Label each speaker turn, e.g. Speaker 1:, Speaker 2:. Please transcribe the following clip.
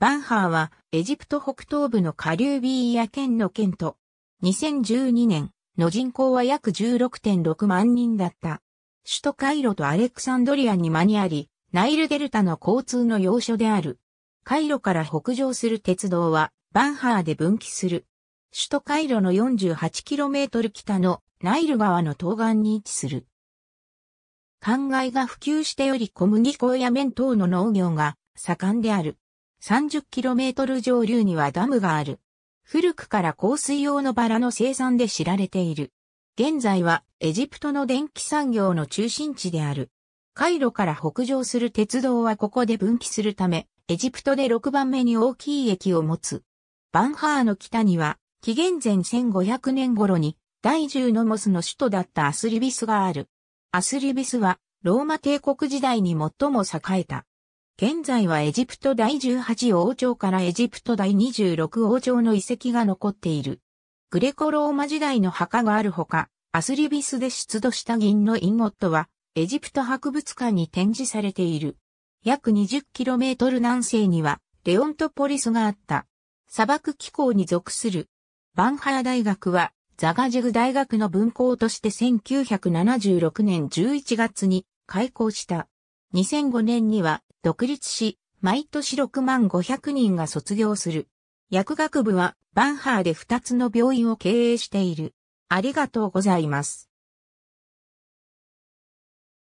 Speaker 1: バンハ
Speaker 2: ーはエジプト北東部の下流ビーヤ県の県と、2012年の人口は約16.6万人だった。首都カイロとアレクサンドリアに間にあり、ナイルデルタの交通の要所である。カイロから北上する鉄道は、バンハーで分岐する。首都カイロの 48km 北のナイル川の東岸に位置する。灌漑が普及しており小麦粉や麺等の農業が盛んである。30km 上流にはダムがある。古くから香水用のバラの生産で知られている。現在はエジプトの電気産業の中心地である。カイロから北上する鉄道はここで分岐するため、エジプトで6番目に大きい駅を持つ。バンハーの北には、紀元前1500年頃に、第10のモスの首都だったアスリビスがある。アスリビスは、ローマ帝国時代に最も栄えた、現在はエジプト第18王朝からエジプト第26王朝の遺跡が残っている。グレコローマ時代の墓があるほか、アスリビスで出土した銀のインゴットは、エジプト博物館に展示されている。約 20km 南西には、レオントポリスがあった。砂漠気候に属する。バンハラ大学は、ザガジグ大学の分校として1976年11月に開校した。2005年には独立し、毎年6万500人が卒業する。薬学部はバンハーで2つの病院を経営している。
Speaker 1: ありがとうございます。